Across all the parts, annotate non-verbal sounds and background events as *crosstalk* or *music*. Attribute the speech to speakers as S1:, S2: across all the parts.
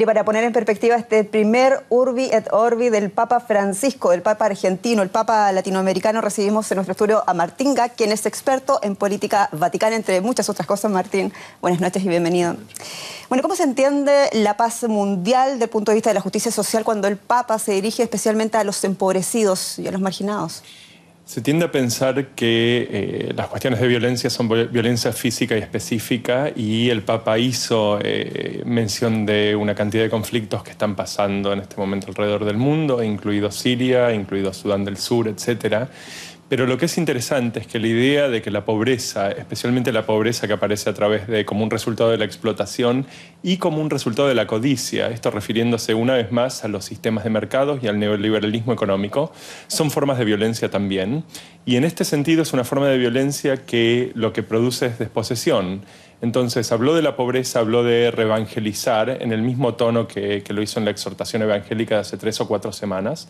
S1: Y para poner en perspectiva este primer Urbi et Orbi del Papa Francisco, del Papa argentino, el Papa latinoamericano, recibimos en nuestro estudio a Martín Gac, quien es experto en política vaticana, entre muchas otras cosas. Martín, buenas noches y bienvenido. Bueno, ¿cómo se entiende la paz mundial desde el punto de vista de la justicia social cuando el Papa se dirige especialmente a los empobrecidos y a los marginados?
S2: Se tiende a pensar que eh, las cuestiones de violencia son violencia física y específica y el Papa hizo eh, mención de una cantidad de conflictos que están pasando en este momento alrededor del mundo, incluido Siria, incluido Sudán del Sur, etcétera pero lo que es interesante es que la idea de que la pobreza, especialmente la pobreza que aparece a través de como un resultado de la explotación y como un resultado de la codicia, esto refiriéndose una vez más a los sistemas de mercados y al neoliberalismo económico, son formas de violencia también. Y en este sentido es una forma de violencia que lo que produce es desposesión. Entonces habló de la pobreza, habló de revangelizar en el mismo tono que, que, lo hizo en la exhortación evangélica de hace tres o cuatro semanas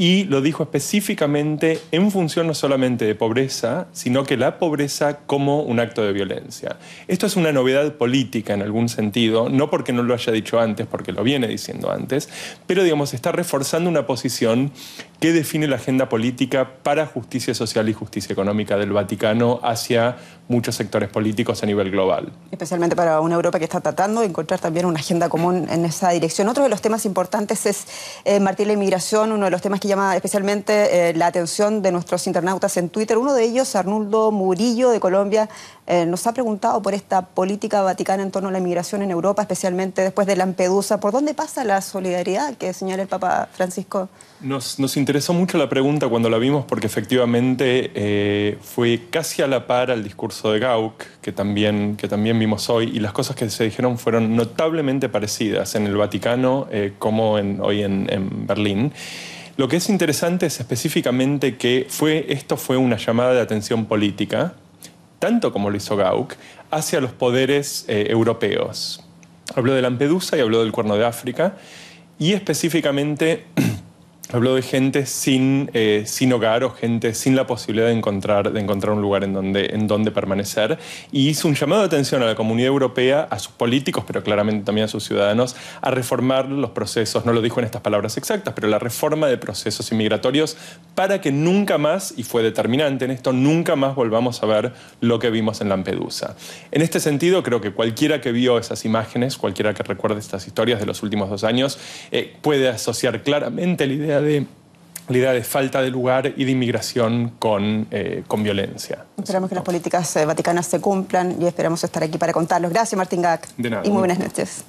S2: y lo dijo específicamente en función no solamente de pobreza, sino que la pobreza como un acto de violencia. Esto es una novedad política en algún sentido, no porque no lo haya dicho antes, porque lo viene diciendo antes, pero digamos está reforzando una posición Qué define la agenda política para justicia social y justicia económica del Vaticano hacia muchos sectores políticos a nivel global.
S1: Especialmente para una Europa que está tratando de encontrar también una agenda común en esa dirección. Otro de los temas importantes es, eh, de la inmigración, uno de los temas que llama especialmente eh, la atención de nuestros internautas en Twitter. Uno de ellos, Arnuldo Murillo de Colombia, eh, nos ha preguntado por esta política vaticana en torno a la inmigración en Europa, especialmente después de Lampedusa. ¿Por dónde pasa la solidaridad que señala el Papa Francisco?
S2: Nos, interesó mucho la pregunta cuando la vimos porque efectivamente eh, fue casi a la par al discurso de Gauck, que también, que también vimos hoy, y las cosas que se dijeron fueron notablemente parecidas en el Vaticano eh, como hoy en, Berlín. Lo que es interesante es específicamente que fue, esto fue una llamada de atención política, tanto como lo hizo Gauck, hacia los poderes eh, europeos. Habló de Lampedusa y habló del Cuerno de África, y específicamente *clears throat* Habló de gente sin, eh, sin hogar o gente sin la posibilidad de encontrar, de encontrar un lugar en donde, en donde permanecer. Y hizo un llamado de atención a la comunidad europea, a sus políticos, pero claramente también a sus ciudadanos, a reformar los procesos, no lo dijo en estas palabras exactas, pero la reforma de procesos inmigratorios para que nunca más, y fue determinante en esto, nunca más volvamos a ver lo que vimos en Lampedusa. En este sentido, creo que cualquiera que vio esas imágenes, cualquiera que recuerde estas historias de los últimos dos años, eh, puede asociar claramente la idea de de idea de falta de lugar y de inmigración con, eh, con violencia.
S1: Esperamos que las políticas eh, vaticanas se cumplan y esperamos estar aquí para contarlos. Gracias, Martín Gac.
S2: De nada. Y muy buenas noches.